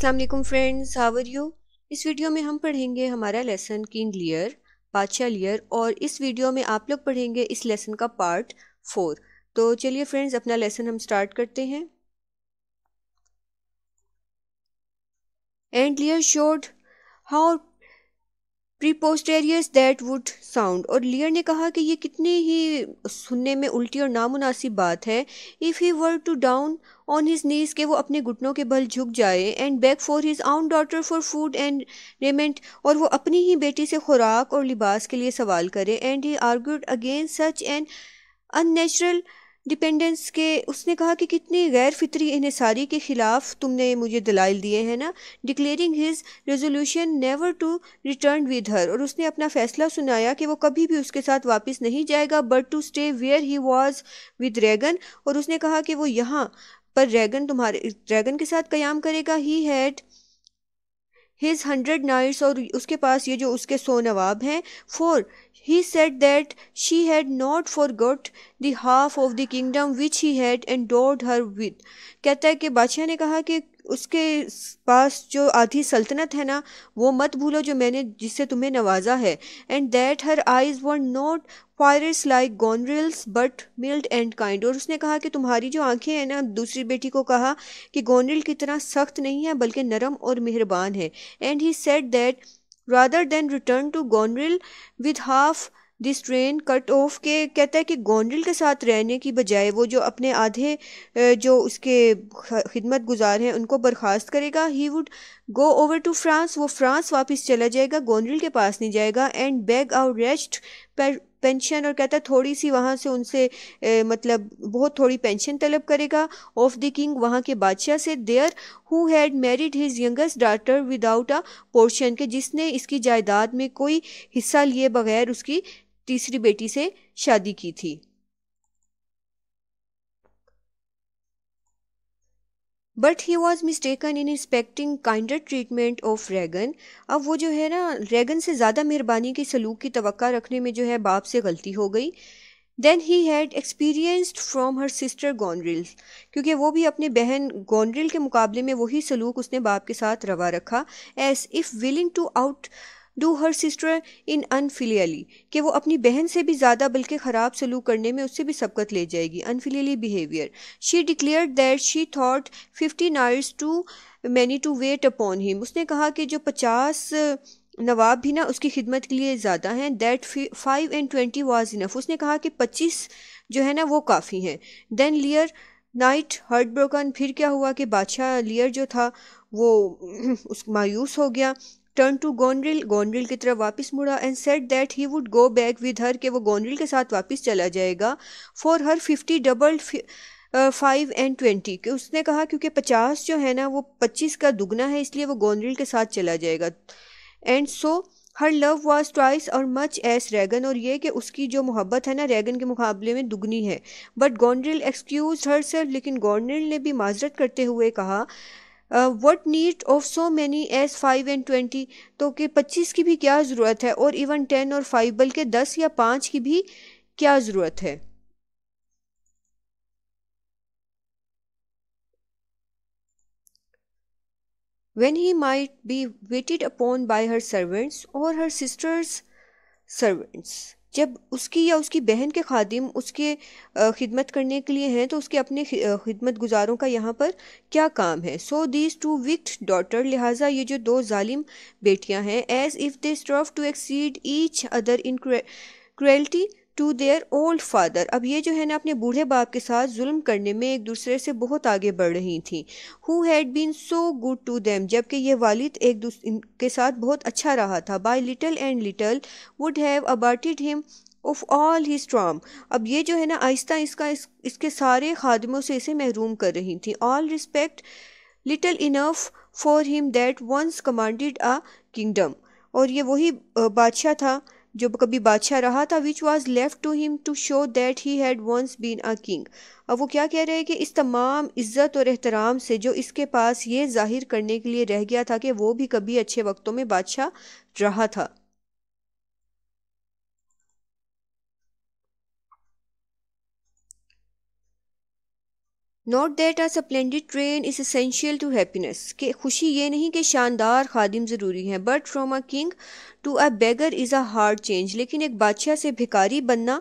अस्सलाम वालेकुम friends are you इस वीडियो में हम पढ़ेंगे हमारा लेसन किंग लियर बादशाह लियर और इस वीडियो में आप लोग पढ़ेंगे इस लेसन का पार्ट फोर तो चलिए फ्रेंड्स अपना लेसन हम स्टार्ट करते हैं and Lear showed how preposterous that would sound और लियर ने कहा कि ये कितनी ही सुनने में उल्टी और नामुनासिब बात है if he were to down on his knees के वो अपने घुटनों के बल झुक जाए and beg for his own daughter for food and raiment और वो अपनी ही बेटी से खुराक और लिबास के लिए सवाल करे and he argued against such and unnatural dependence के उसने कहा कि कितनी गैर फितरी इसारी के ख़िलाफ़ तुमने मुझे दलाइल दिए हैं ना declaring his resolution never to return with her और उसने अपना फ़ैसला सुनाया कि वो कभी भी उसके साथ वापस नहीं जाएगा but to stay where he was with Regan और उसने कहा कि वो यहाँ पर रैगन तुम्हारे रैगन के साथ कयाम करेगा he had his hundred knights और उसके पास ये जो उसके सो नवाब हैं for he said that she had not forgot the half of the kingdom which he had endowed her with कहता है कि बादशाह ने कहा कि उसके पास जो आधी सल्तनत है ना वो मत भूलो जो मैंने जिससे तुम्हें नवाजा है एंड दैट हर आइज़ वॉन्ट not fierce like Goneril's but mild and kind और उसने कहा कि तुम्हारी जो आंखें हैं ना दूसरी बेटी को कहा कि गोनरिल की तरह सख्त नहीं है बल्कि नरम और मेहरबान है and he said that rather than return to Goneril with half his train cut off के कहता है कि गोंडल के साथ रहने की बजाय वो जो अपने आधे जो उसके खिदमत गुजार हैं उनको बर्खास्त करेगा he would go over to France वो फ्रांस वापस चला जाएगा गोंडल के पास नहीं जाएगा and beg a wretched pension और कहता है थोड़ी सी वहाँ से उनसे ए, मतलब बहुत थोड़ी पेंशन तलब करेगा ऑफ द किंग वहाँ के बादशाह से there who had married his youngest daughter without a portion के जिसने इसकी जायदाद में कोई हिस्सा लिए बगैर उसकी तीसरी बेटी से शादी की थी but he was mistaken in expecting kinder treatment of Regan अब वो जो है ना रेगन से ज़्यादा मेहरबानी के सलूक की तो रखने में जो है बाप से गलती हो गई then he had experienced from her sister Goneril क्योंकि वो भी अपने बहन गोंड्रिल के मुकाबले में वही सलूक उसने बाप के साथ रवा रखा as if willing to outdo her sister in unfilially कि वो अपनी बहन से भी ज़्यादा बल्कि ख़राब सलूक करने में उससे भी सबकत ले जाएगी unfilially behaviour she declared that she thought fifty knights too many to wait upon him उसने कहा कि जो पचास नवाब भी ना उसकी खिदमत के लिए ज़्यादा हैं that five and twenty was enough उसने कहा कि पच्चीस जो है ना वो काफ़ी हैं then Lear nigh heart broken फिर क्या हुआ कि बादशाह लियर जो था वो उस मायूस हो गया टर्न टू गोंड्रिल गोंड्रिल की तरफ वापस मुड़ा and said that he would go back with her के वो गोंड्रिल के साथ वापस चला जाएगा for her fifty double five and twenty कि उसने कहा क्योंकि पचास जो है ना वो पच्चीस का दुगना है इसलिए वो गोंड्रिल के साथ चला जाएगा and so her love was twice as much as Regan और ये कि उसकी जो मोहब्बत है ना रैगन के मुकाबले में दुगनी है but Goneril excuse herself लेकिन गोंड्रिल ने भी माजरत करते हुए कहा what need of so many as five and twenty तो कि पच्चीस की भी क्या ज़रूरत है और इवन टेन और फाइव बल्कि दस या पाँच की भी क्या ज़रूरत है when he might be waited upon by her servants or her sister's servants. जब उसकी या उसकी बहन के खादिम उसके खिदमत करने के लिए हैं तो उसके अपने खिदमत गुजारों का यहाँ पर क्या काम है so these two wicked daughter लिहाजा ये जो दो ालिम बेटियाँ हैं as if they strove to exceed each other in cruelty to their old father अब ये जो है ना अपने बूढ़े बाप के साथ जुल्म करने में एक दूसरे से बहुत आगे बढ़ रही थी who had been so good to them जबकि ये वालिद एक दूसरे के साथ बहुत अच्छा रहा था by little and little would have abated him of all his train अब ये जो है ना आहिस्ता इसका इस, इसके सारे खादमों से इसे महरूम कर रही थी all respect little enough for him that once commanded a kingdom और ये वही बादशाह था जो कभी बादशाह रहा था which was left to him to show that he had once been a king अब वो क्या कह रहे हैं कि इस तमाम इज़्ज़त और एहतराम से जो इसके पास ये जाहिर करने के लिए रह गया था कि वो भी कभी अच्छे वक्तों में बादशाह रहा था not that a splendid train is essential to happiness के खुशी ये नहीं कि शानदार खादिम ज़रूरी हैं but from a king to a beggar is a hard change लेकिन एक बादशाह से भिकारी बनना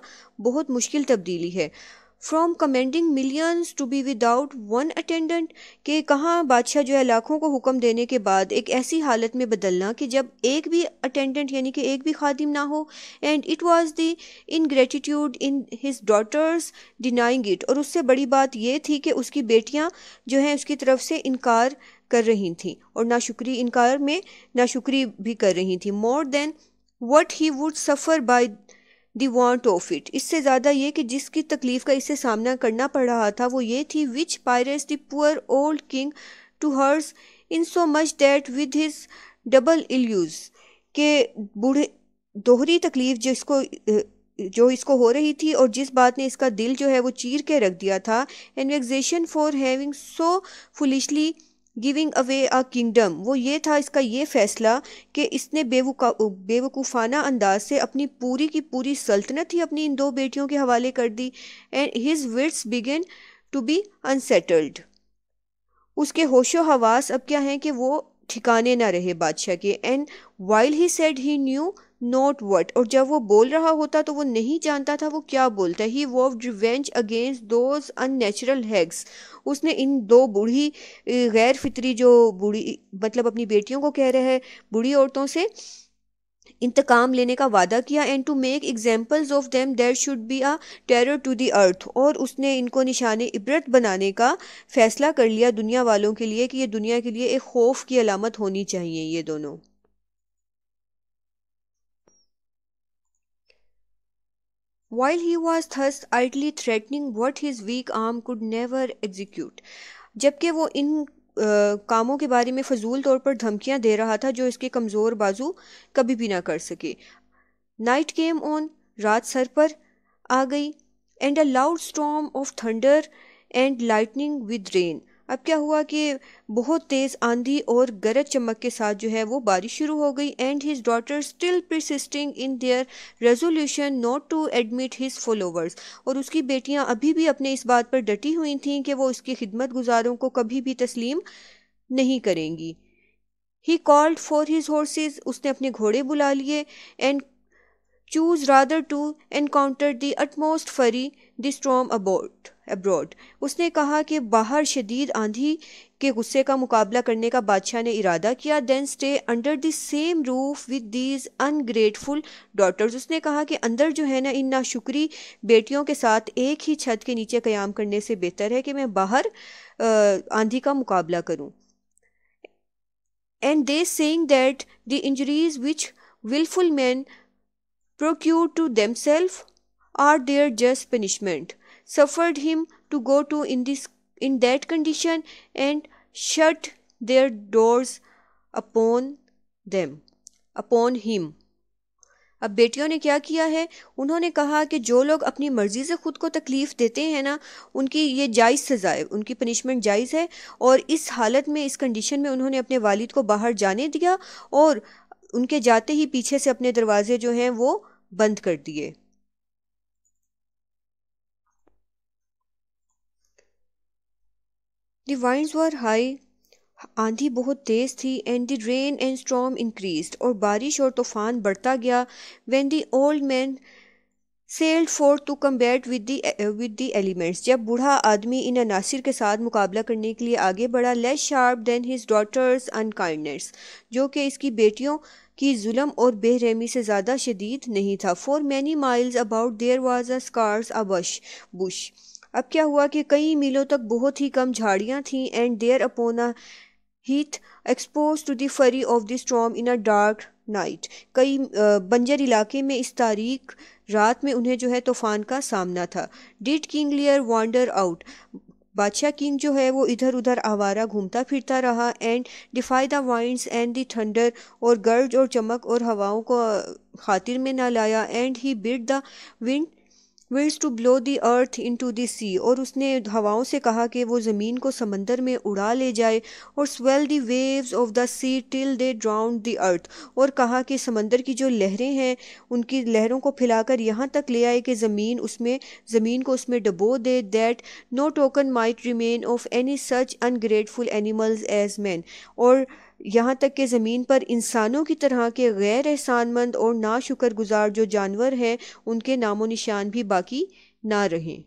बहुत मुश्किल तब्दीली है from commanding millions to be without one attendant के कहाँ बादशाह जो है लाखों को हुक्म देने के बाद एक ऐसी हालत में बदलना कि जब एक भी अटेंडेंट यानी कि एक भी खादिम ना हो and it was the gratitude in his daughters denying it और उससे बड़ी बात यह थी कि उसकी बेटियाँ जो हैं उसकी तरफ से इनकार कर रही थी और नाशुक्री इनकार में नाशुक्री भी कर रही थी more than what he would suffer by the want of it इससे ज़्यादा ये कि जिसकी तकलीफ़ का इससे सामना करना पड़ रहा था वो ये थी which pierced the poor old king to heart insomuch that with his double ill usage के बूढ़े दोहरी तकलीफ़ जिसको जो इसको हो रही थी और जिस बात ने इसका दिल जो है वो चीर के रख दिया था and vexation for having so foolishly giving away a kingdom वो ये था इसका ये फैसला कि इसने बेवकूफ़ाना अंदाज से अपनी पूरी की पूरी सल्तनत ही अपनी इन दो बेटियों के हवाले कर दी and his wits began to be unsettled उसके होशो हवास अब क्या हैं कि वो ठिकाने ना रहे बादशाह के and while he said he knew not what और जब वो बोल रहा होता तो वो नहीं जानता था वो क्या बोलता he vowed revenge against those unnatural hags उसने इन दो बूढ़ी गैर फितरी जो बूढ़ी मतलब अपनी बेटियों को कह रहे हैं बूढ़ी औरतों से इंतकाम लेने का वादा किया and to make examples of them that should be a terror to the earth और उसने इनको निशान इबरत बनाने का फैसला कर लिया दुनिया वालों के लिए कि ये दुनिया के लिए एक खौफ की अलामत होनी चाहिए ये दोनों While he was thus idly threatening what his weak arm could never execute, जबकि वो इन Uh, कामों के बारे में फजूल तौर पर धमकियां दे रहा था जो इसके कमज़ोर बाजू कभी भी ना कर सके नाइट केम ऑन रात सर पर आ गई and a loud storm of thunder and lightning with rain अब क्या हुआ कि बहुत तेज़ आंधी और गरज चमक के साथ जो है वो बारिश शुरू हो गई and his daughter still persisting in their resolution not to admit his followers और उसकी बेटियां अभी भी अपने इस बात पर डटी हुई थीं कि वो उसकी खिदमत गुजारों को कभी भी तस्लीम नहीं करेंगी he called for his horses उसने अपने घोड़े बुला लिए and chose rather to encounter the utmost fury the storm about abroad उसने कहा कि बाहर शदीद आंधी के गुस्से का मुकाबला करने का बादशाह ने इरादा किया than stay under the same roof with these ungrateful daughters उसने कहा कि अंदर जो है ना इन नाशुक्री बेटियों के साथ एक ही छत के नीचे क्याम करने से बेहतर है कि मैं बाहर आंधी का मुकाबला करूँ and they saying that the injuries which wilful men procure to themselves are their just punishment suffered him to go to in this in that condition and shut their doors upon them upon him अब बेटियों ने क्या किया है उन्होंने कहा कि जो लोग अपनी मर्ज़ी से ख़ुद को तकलीफ़ देते हैं ना उनकी ये जायज़ सज़ा है उनकी पनिशमेंट जायज़ है और इस हालत में इस कंडीशन में उन्होंने अपने वालिद को बाहर जाने दिया और उनके जाते ही पीछे से अपने दरवाजे जो हैं वो बंद कर दिए द winds वर हाई आंधी बहुत तेज़ थी and the rain and storm increase और बारिश और तूफ़ान बढ़ता गया when the old man sallied forth to combat with the with the elements जब बूढ़ा आदमी इन अनासर के साथ मुकाबला करने के लिए आगे बढ़ा less sharp than his daughters unkindness जो कि इसकी बेटियों की जुलम और बेरहमी से ज़्यादा शदीद नहीं था for many miles about there was a scarce a bush bush अब क्या हुआ कि कई मीलों तक बहुत ही कम झाड़ियाँ थीं and there upon a heath exposed to the fury of the storm in a dark night कई बंजर इलाके में इस तारीख रात में उन्हें जो है तूफ़ान का सामना था did king Lear wander out बादशाह किंग जो है वो इधर उधर आवारा घूमता फिरता रहा and defy the winds and the thunder और गर्ज और चमक और हवाओं को खातिर में ना लाया and he bid the wind wills to blow the earth into the sea और उसने हवाओं से कहा कि वो ज़मीन को समंदर में उड़ा ले जाए और swell the waves of the sea till they drowned the earth और कहा कि समंदर की जो लहरें हैं उनकी लहरों को फैलाकर यहाँ तक ले आए कि ज़मीन उसमें ज़मीन को उसमें डबो दे that no token might remain of any such ungrateful animals as man और यहाँ तक कि ज़मीन पर इंसानों की तरह के गैर एहसानमंद और ना शुक्र गुजार जो जानवर हैं उनके नामो निशान भी बाकी ना रहें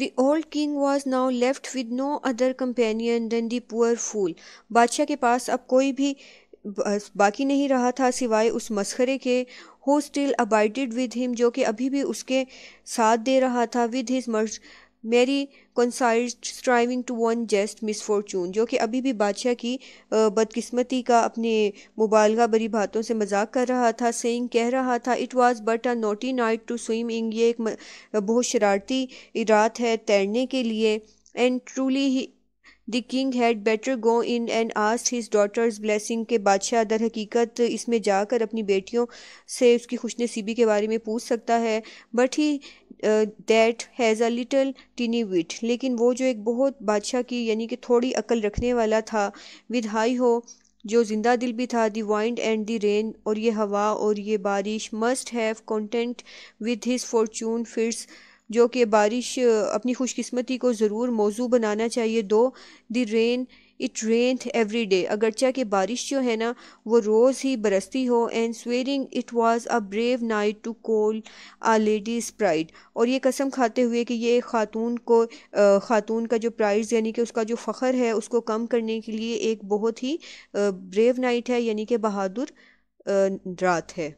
The old king was now left with no other companion than the poor fool. बादशाह के पास अब कोई भी बाकी नहीं रहा था सिवाय उस मस्खरे के who still abided with him जो कि अभी भी उसके साथ दे रहा था with his merge merry concise striving to one just misfortune जो कि अभी भी बादशाह की बदकिस्मती का अपने मुबालगा बरी बातों से मजाक कर रहा था सेइंग कह रहा था it was but a naughty night to swim in ये एक बहुत शरारती रात है तैरने के लिए and truly he the king had better go in and asked his daughters blessing के बादशाह दर हकीकत इसमें जाकर अपनी बेटियों से उसकी खुशनसीबी के बारे में पूछ सकता है but he that has a little tiny wit लेकिन वो जो एक बहुत बादशाह की यानी कि थोड़ी अकल रखने वाला था विद हाई हो जो जिंदा दिल भी था the wind and the rain और ये हवा और ये बारिश must have content with his fortune fits जो कि बारिश अपनी खुशकस्मती को ज़रूर मौजू बनाना चाहिए though the rain it raineth every day अगरचा कि बारिश जो है ना वो रोज़ ही बरसती हो and swearing it was a brave night to call a ladies pride और ये कसम खाते हुए कि ये खातून को ख़ातून का जो प्राइज़ यानी कि उसका जो फ़ख्र है उसको कम करने के लिए एक बहुत ही ब्रेव नाइट है यानी कि बहादुर रात है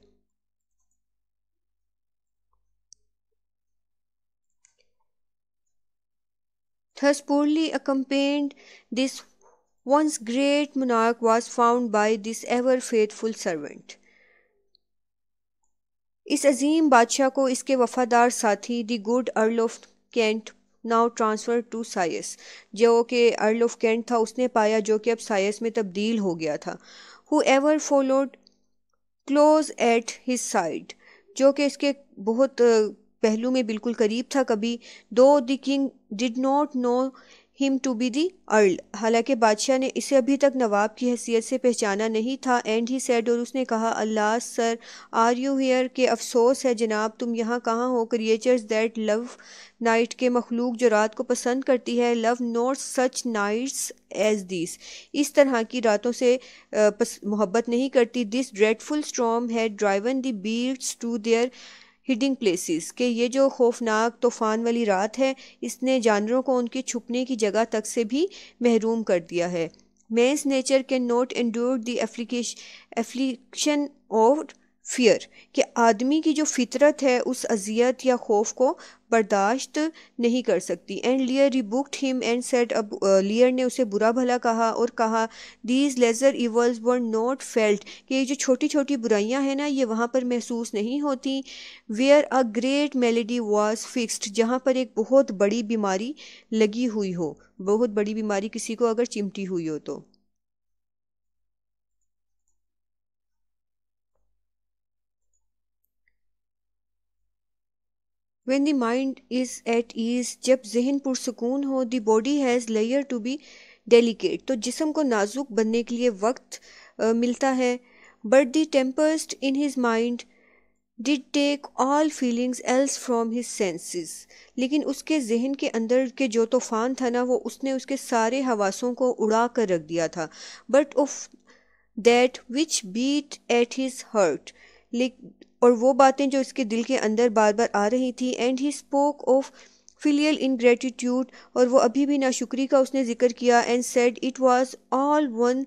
thus poorly accompanied, this once great monarch was found by this ever faithful servant. इस अजीम बादशाह को इसके वफादार साथी the good earl of Kent now transfer to Caius जो कि अर्ल ऑफ कैंट था उसने पाया जो कि अब साइस में तब्दील हो गया था who ever followed close at his side जो कि इसके बहुत पहलू में बिल्कुल करीब था कभी though the king did not know him to be the earl हालांकि बादशाह ने इसे अभी तक नवाब की हैसियत से पहचाना नहीं था एंड ही सेड और उसने कहा alas sir are you here के अफसोस है जनाब तुम यहाँ कहाँ हो क्रिएचर्स दैट लव नाइट के मखलूक जो रात को पसंद करती है love not such nights as this इस तरह की रातों से मोहब्बत नहीं करती दिस ड्रेडफुल स्ट्रॉम है driven the beasts to their hiding places के ये जो खौफनाक तूफ़ान वाली रात है इसने जानवरों को उनके छुपने की जगह तक से भी महरूम कर दिया है man's nature can not endure the affliction of fear कि आदमी की जो फितरत है उस अजियत या खौफ को बर्दाश्त नहीं कर सकती and Lear rebuked him and said अब लियर ने उसे बुरा भला कहा और कहा these lesser evils were not felt कि ये जो छोटी छोटी बुराइयां हैं ना ये वहाँ पर महसूस नहीं होती where a great malady was fixed जहाँ पर एक बहुत बड़ी बीमारी लगी हुई हो बहुत बड़ी बीमारी किसी को अगर चिमटी हुई हो तो when the mind is at ease जब जहन पुरसकून हो दी बॉडी हैज़ लेयर टू बी डेलीकेट तो जिसम को नाजुक बनने के लिए वक्त आ, मिलता है but the tempest in his mind did take all feelings else from his senses लेकिन उसके जहन के अंदर के जो तूफ़ान था ना वो उसने उसके सारे हवासों को उड़ा कर रख दिया था but of that which beat at his heart और वो बातें जो इसके दिल के अंदर बार बार आ रही थी and he spoke of filial ingratitude और वो अभी भी शुक्री का उसने जिक्र किया and said it was all one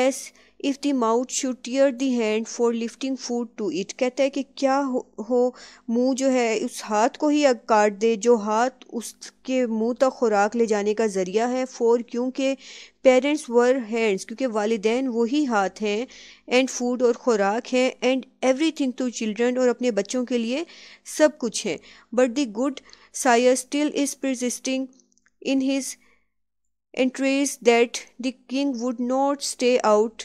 as if the mouth should tear the hand for lifting food to it कहता है कि क्या हो, हो मुंह जो है उस हाथ को ही काट दे जो हाथ उसके मुंह तक खुराक ले जाने का ज़रिया है फॉर क्योंकि पेरेंट्स वर हैंड्स क्योंकि वालदेन वही हाथ हैं एंड फूड और ख़ुराक हैं and everything to children और अपने बच्चों के लिए सब कुछ है but the good sire still is persisting in his entreaties that the king would not stay out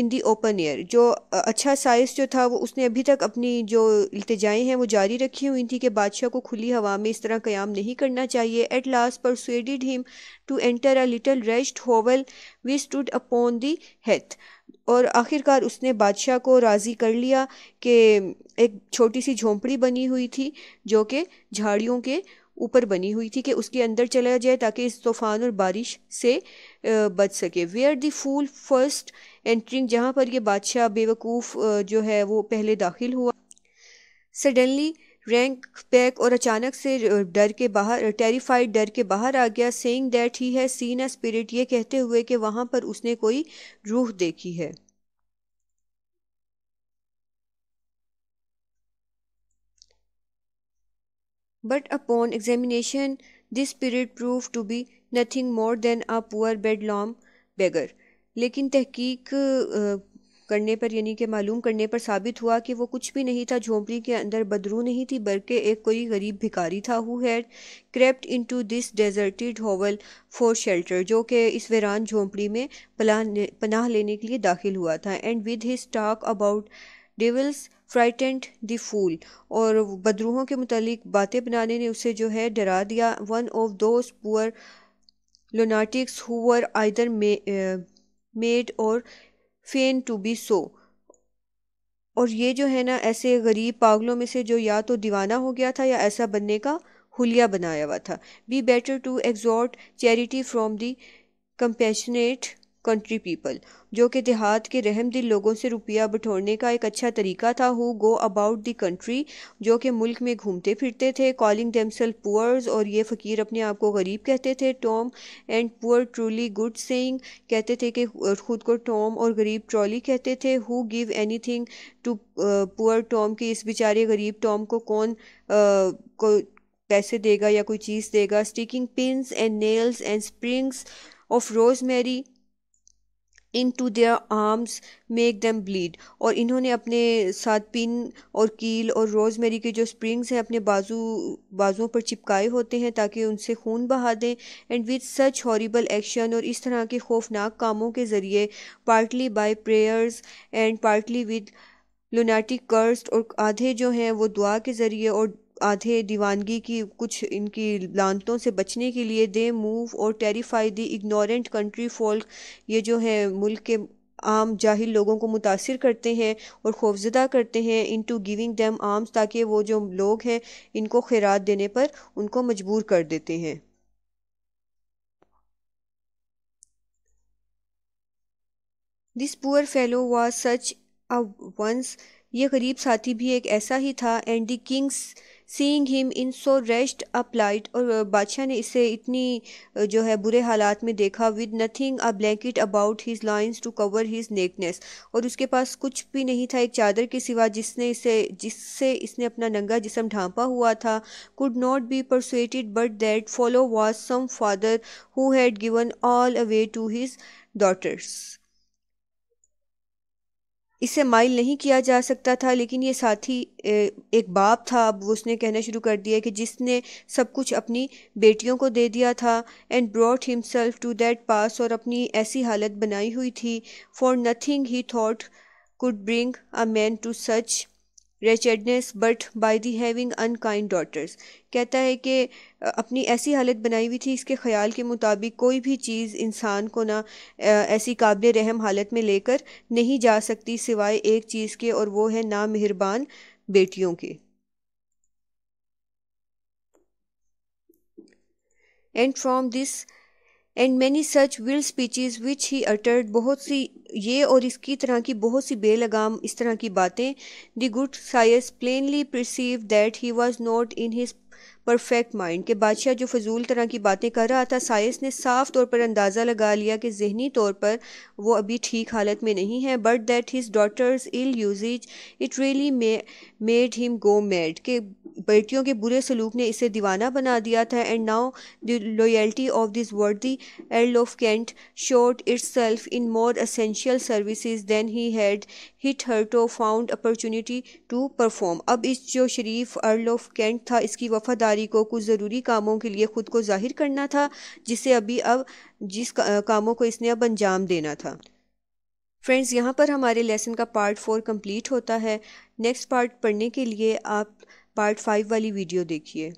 in the open air जो अच्छा साइज जो था वो उसने अभी तक अपनी जो इल्तजाएँ हैं वो जारी रखी हुई थी कि बादशाह को खुली हवा में इस तरह क़्याम नहीं करना चाहिए at last persuaded him to enter a little rest hovel we stood upon the heath और आखिरकार उसने बादशाह को राज़ी कर लिया कि एक छोटी सी झोंपड़ी बनी हुई थी जो कि झाड़ियों के ऊपर बनी हुई थी कि उसके अंदर चला जाए ताकि इस तूफ़ान और बारिश से बच सके where the fool first entering जहाँ पर यह बादशाह बेवकूफ़ जो है वो पहले दाखिल हुआ सडनली रैंक पैक और अचानक से डर के बाहर टेरिफाइड डर के बाहर आ गया सेइंग दैट ही है सीन अ स्पिरिट ये कहते हुए कि वहाँ पर उसने कोई रूह देखी है But upon examination, this spirit proved to be nothing more than a poor bedlam beggar. लेकिन तहकीक करने पर यानी कि मालूम करने पर साबित हुआ कि वो कुछ भी नहीं था झोंपड़ी के अंदर बदरू नहीं थी बल्कि एक कोई गरीब भिकारी था who had crept into this deserted hovel for shelter जो कि इस वीरान झोंपड़ी में पनाह लेने के लिए दाखिल हुआ था and with his talk about devils frightened the fool और बदरूहों के मतलब बातें बनाने ने उसे जो है डरा दिया one of those poor lunatics who're either made और फेन टू बी सो और ये जो है ना ऐसे गरीब पागलों में से जो या तो दीवाना हो गया था या ऐसा बनने का हुलिया बनाया हुआ था be better to extort charity from the compassionate country people जो कि देहात के रहम दिल लोगों से रुपया बटोरने का एक अच्छा तरीका था who go about the country जो कि मुल्क में घूमते फिरते थे कॉलिंग दमसेल पुअर्स और ये फ़कीर अपने आप को गरीब कहते थे Tom and poor Turlygood saying कहते थे कि खुद को टॉम और गरीब ट्रॉली कहते थे who give anything to poor Tom के इस बेचारे गरीब टॉम को कौन uh, को पैसे देगा या कोई चीज़ देगा sticking pins and nails and springs of rosemary into their arms make them bleed और इन्होंने अपने साथ पिन और कील और रोज़मेरी के जो स्प्रिंग्स हैं अपने बाजू बाजुओं पर चिपकाए होते हैं ताकि उनसे खून बहा दें and with such horrible actions और इस तरह के खौफनाक कामों के ज़रिए partly by prayers and partly with lunatic cursed और आधे जो हैं वो दुआ के ज़रिए और आधे दीवानगी की कुछ इनकी लानतों से बचने के लिए दे मूव और terrify the ignorant country folk ये जो है मुल्क के आम जाहिल लोगों को मुतासर करते हैं और खौफजदा करते हैं into giving them alms ताकि वो जो लोग हैं इनको खैरात देने पर उनको मजबूर कर देते हैं this poor fellow was such a one ये गरीब साथी भी एक ऐसा ही था and the king's seeing him in so rest a plight और बादशाह ने इसे इतनी जो है बुरे हालात में देखा with nothing a blanket about his loins to cover his nakedness और उसके पास कुछ भी नहीं था एक चादर के सिवा जिसने इसे जिससे इसने अपना नंगा जिसम ढांपा हुआ था could not be persuaded but that fellow was some father who had given all away to his daughters इसे माइल नहीं किया जा सकता था लेकिन ये साथी एक बाप था अब उसने कहना शुरू कर दिया कि जिसने सब कुछ अपनी बेटियों को दे दिया था and brought himself to that pass और अपनी ऐसी हालत बनाई हुई थी for nothing he thought could bring a man to such wretchedness but by the having unkind daughters कहता है कि अपनी ऐसी हालत बनाई हुई थी इसके ख्याल के मुताबिक कोई भी चीज़ इंसान को ना ऐसी काबिल रहम हालत में लेकर नहीं जा सकती सिवाय एक चीज़ के और वो है ना मेहरबान बेटियों के and from this and many such wild speeches which he uttered बहुत सी ये और इसकी तरह की बहुत सी बेलगाम इस तरह की बातें the good Caius plainly perceived that he was not in his perfect mind के बादशाह जो फजूल तरह की बातें कर रहा था साइस ने साफ तौर पर अंदाज़ा लगा लिया कि जहनी तौर पर वो अभी ठीक हालत में नहीं है but that his daughters ill use it really made him go mad के बेटियों के बुरे सलूक ने इसे दीवाना बना दिया था and now the loyalty of this worthy earl of Kent showed itself in more essential services than he had hitherto found opportunity to perform अब इस जो शरीफ अर्ल ऑफ कैंट था इसकी वफादारी को कुछ ज़रूरी कामों के लिए ख़ुद को जाहिर करना था जिसे अभी अब जिस कामों को इसने अब अंजाम देना था फ्रेंड्स यहाँ पर हमारे लेसन का पार्ट फोर कंप्लीट होता है नेक्स्ट पार्ट पढ़ने के लिए आप पार्ट फाइव वाली वीडियो देखिए